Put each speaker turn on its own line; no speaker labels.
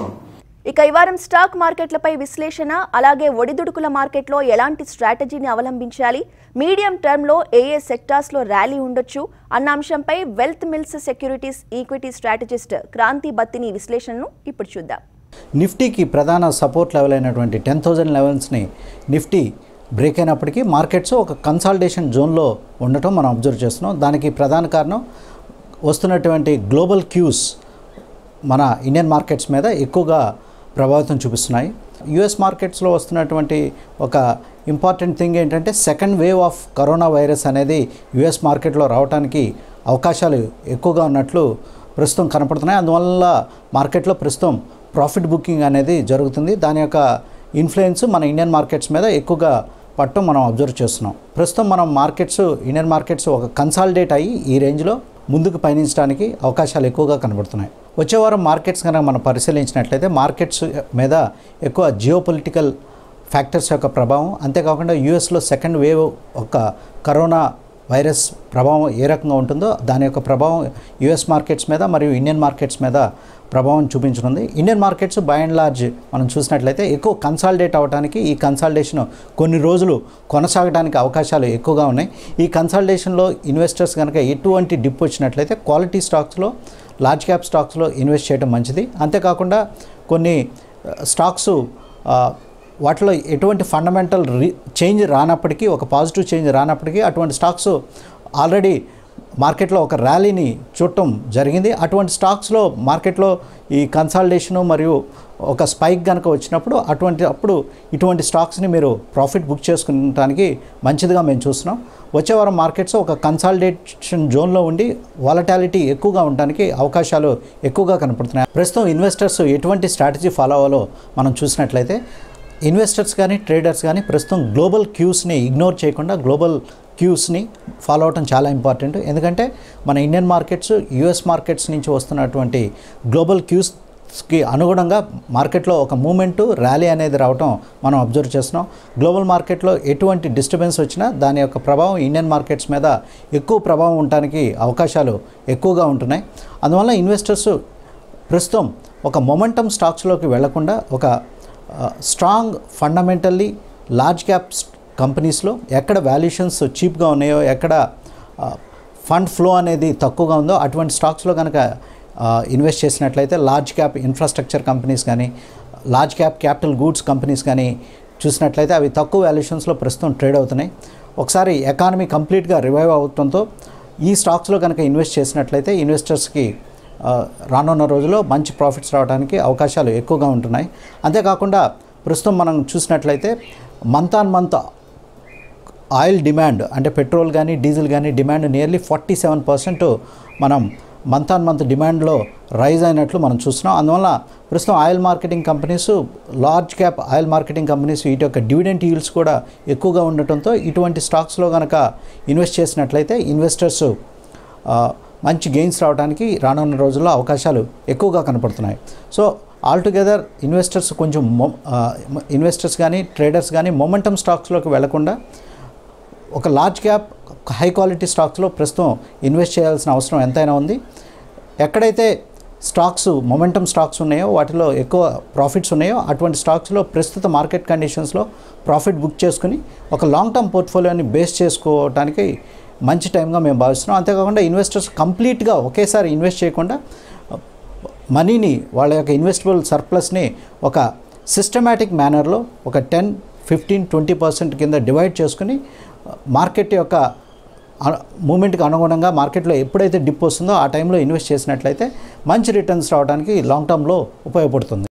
అవసరం ఇక ఈ వారం స్టాక్ మార్కెట్లపై విశ్లేషణ అలాగే ఒడిదుడుకుల మార్కెట్లో ఎలాంటి స్ట్రాటజీని అవలంబించాలి మీడియం టర్మ్లో ఏ ఏ సెక్టార్స్లో ర్యాలీ ఉండొచ్చు అన్న అంశంపై Wealth Mills Securities equity strategist Kranthi Battini విశ్లేషణను ఇప్పుడు చూద్దాం నిఫ్టీకి ప్రధాన సపోర్ట్ లెవెల్ అయినటువంటి టెన్ థౌజండ్ లెవెల్స్ని నిఫ్టీ బ్రేక్ అయినప్పటికీ మార్కెట్స్ ఒక కన్సాలిడేషన్ జోన్లో ఉండటం మనం అబ్జర్వ్ చేస్తున్నాం దానికి ప్రధాన కారణం వస్తున్నటువంటి గ్లోబల్ క్యూస్ మన ఇండియన్ మార్కెట్స్ మీద ఎక్కువగా ప్రభావితం చూపిస్తున్నాయి యుఎస్ మార్కెట్స్లో వస్తున్నటువంటి ఒక ఇంపార్టెంట్ థింగ్ ఏంటంటే second wave of corona virus అనేది యుఎస్ మార్కెట్లో రావడానికి అవకాశాలు ఎక్కువగా ఉన్నట్లు ప్రస్తుతం కనపడుతున్నాయి అందువల్ల మార్కెట్లో ప్రస్తుతం ప్రాఫిట్ బుకింగ్ అనేది జరుగుతుంది దాని యొక్క ఇన్ఫ్లుయెన్స్ మన ఇండియన్ మార్కెట్స్ మీద ఎక్కువగా పట్టం మనం అబ్జర్వ్ చేస్తున్నాం ప్రస్తుతం మనం మార్కెట్స్ ఇండియన్ మార్కెట్స్ ఒక కన్సాలిడేట్ అయ్యి ఈ రేంజ్లో ముందుకు పయనించడానికి అవకాశాలు ఎక్కువగా కనబడుతున్నాయి వచ్చే వారం మార్కెట్స్ కనుక మనం పరిశీలించినట్లయితే మార్కెట్స్ మీద ఎక్కువ జియో పొలిటికల్ ఫ్యాక్టర్స్ యొక్క ప్రభావం అంతేకాకుండా యూఎస్లో సెకండ్ వేవ్ ఒక కరోనా వైరస్ ప్రభావం ఏ రకంగా ఉంటుందో దాని యొక్క ప్రభావం యుఎస్ మార్కెట్స్ మీద మరియు ఇండియన్ మార్కెట్స్ మీద ప్రభావం చూపించనుంది Indian markets by and large మనం చూసినట్లయితే ఎక్కువ కన్సాలిడేట్ అవ్వడానికి ఈ కన్సాలిడేషన్ కొన్ని రోజులు కొనసాగడానికి అవకాశాలు ఎక్కువగా ఉన్నాయి ఈ కన్సాలిడేషన్లో ఇన్వెస్టర్స్ కనుక ఎటువంటి డిప్ వచ్చినట్లయితే క్వాలిటీ స్టాక్స్లో లార్జ్ క్యాప్ స్టాక్స్లో ఇన్వెస్ట్ చేయడం మంచిది అంతేకాకుండా కొన్ని స్టాక్స్ వాటిలో ఎటువంటి ఫండమెంటల్ చేంజ్ రానప్పటికీ ఒక పాజిటివ్ చేంజ్ రానప్పటికీ అటువంటి స్టాక్స్ ఆల్రెడీ మార్కెట్లో ఒక ర్యాలీని చూడటం జరిగింది అటువంటి స్టాక్స్లో మార్కెట్లో ఈ కన్సాలిడేషను మరియు ఒక స్పైక్ కనుక వచ్చినప్పుడు అటువంటి అప్పుడు ఇటువంటి స్టాక్స్ని మీరు ప్రాఫిట్ బుక్ చేసుకుంటానికి మంచిదిగా మేము చూస్తున్నాం వచ్చే వారం మార్కెట్స్ ఒక కన్సాలిడేషన్ జోన్లో ఉండి వాలటాలిటీ ఎక్కువగా ఉండడానికి అవకాశాలు ఎక్కువగా కనపడుతున్నాయి ప్రస్తుతం ఇన్వెస్టర్స్ ఎటువంటి స్ట్రాటజీ ఫాలో అవ్వాలో మనం చూసినట్లయితే ఇన్వెస్టర్స్ కానీ ట్రేడర్స్ కానీ ప్రస్తుతం గ్లోబల్ క్యూస్ని ఇగ్నోర్ చేయకుండా గ్లోబల్ క్యూస్ని ఫాలో అవటం చాలా ఇంపార్టెంట్ ఎందుకంటే మన ఇండియన్ మార్కెట్స్ యుఎస్ మార్కెట్స్ నుంచి వస్తున్నటువంటి గ్లోబల్ క్యూస్ కి అనుగుణంగా మార్కెట్లో ఒక మూమెంటు ర్యాలీ అనేది రావటం మనం అబ్జర్వ్ చేస్తున్నాం గ్లోబల్ మార్కెట్లో ఎటువంటి డిస్టర్బెన్స్ వచ్చినా దాని యొక్క ప్రభావం ఇండియన్ మార్కెట్స్ మీద ఎక్కువ ప్రభావం ఉండటానికి అవకాశాలు ఎక్కువగా ఉంటున్నాయి అందువల్ల ఇన్వెస్టర్స్ ప్రస్తుతం ఒక మొమెంటం స్టాక్స్లోకి వెళ్లకుండా ఒక స్ట్రాంగ్ ఫండమెంటల్లీ లార్జ్ క్యాప్ కంపెనీస్లో ఎక్కడ వాల్యుయేషన్స్ చీప్గా ఉన్నాయో ఎక్కడ ఫండ్ ఫ్లో అనేది తక్కువగా ఉందో అటువంటి స్టాక్స్లో కనుక ఇన్వెస్ట్ చేసినట్లయితే లార్జ్ క్యాప్ ఇన్ఫ్రాస్ట్రక్చర్ కంపెనీస్ కానీ large cap capital goods companies కానీ చూసినట్లయితే అవి తక్కువ వాల్యుయేషన్స్లో ప్రస్తుతం ట్రేడ్ అవుతున్నాయి ఒకసారి ఎకానమీ కంప్లీట్గా రివైవ్ అవడంతో ఈ స్టాక్స్లో కనుక ఇన్వెస్ట్ చేసినట్లయితే ఇన్వెస్టర్స్కి రానున్న రోజుల్లో మంచి ప్రాఫిట్స్ రావడానికి అవకాశాలు ఎక్కువగా ఉంటున్నాయి అంతేకాకుండా ప్రస్తుతం మనం చూసినట్లయితే month on month oil demand అంటే పెట్రోల్ కానీ డీజిల్ కానీ demand nearly forty seven percent మనం మంత్ ఆన్ మంత్ డిమాండ్లో రైజ్ అయినట్లు మనం చూస్తున్నాం అందువల్ల ప్రస్తుతం oil marketing companies large cap oil marketing companies వీటి యొక్క డివిడెంట్ యూల్స్ కూడా ఎక్కువగా ఉండటంతో ఇటువంటి స్టాక్స్లో కనుక ఇన్వెస్ట్ చేసినట్లయితే ఇన్వెస్టర్స్ మంచి గెయిన్స్ రావడానికి రానున్న రోజుల్లో అవకాశాలు ఎక్కువగా కనపడుతున్నాయి సో ఆల్టుగెదర్ ఇన్వెస్టర్స్ కొంచెం ఇన్వెస్టర్స్ కానీ ట్రేడర్స్ కానీ మొమెంటమ్ స్టాక్స్లోకి వెళ్లకుండా ఒక లార్జ్ క్యాప్ హై క్వాలిటీ స్టాక్స్లో ప్రస్తుతం ఇన్వెస్ట్ చేయాల్సిన అవసరం ఎంతైనా ఉంది ఎక్కడైతే స్టాక్స్ మొమెంటమ్ స్టాక్స్ ఉన్నాయో వాటిలో ఎక్కువ ప్రాఫిట్స్ ఉన్నాయో అటువంటి స్టాక్స్లో ప్రస్తుత మార్కెట్ కండిషన్స్లో ప్రాఫిట్ బుక్ చేసుకుని ఒక లాంగ్ టర్మ్ పోర్ట్ఫోలియోని బేస్ చేసుకోవడానికి మంచి టైంగా మేము భావిస్తున్నాం అంతేకాకుండా ఇన్వెస్టర్స్ కంప్లీట్గా ఒకేసారి ఇన్వెస్ట్ చేయకుండా మనీని వాళ్ళ యొక్క ఇన్వెస్టబుల్ సర్ప్లస్ని ఒక సిస్టమేటిక్ మేనర్లో ఒక టెన్ ఫిఫ్టీన్ ట్వంటీ పర్సెంట్ కింద డివైడ్ చేసుకుని మార్కెట్ యొక్క మూమెంట్కి అనుగుణంగా మార్కెట్లో ఎప్పుడైతే డిప్ వస్తుందో ఆ టైంలో ఇన్వెస్ట్ చేసినట్లయితే మంచి రిటర్న్స్ రావడానికి లాంగ్ టర్మ్లో ఉపయోగపడుతుంది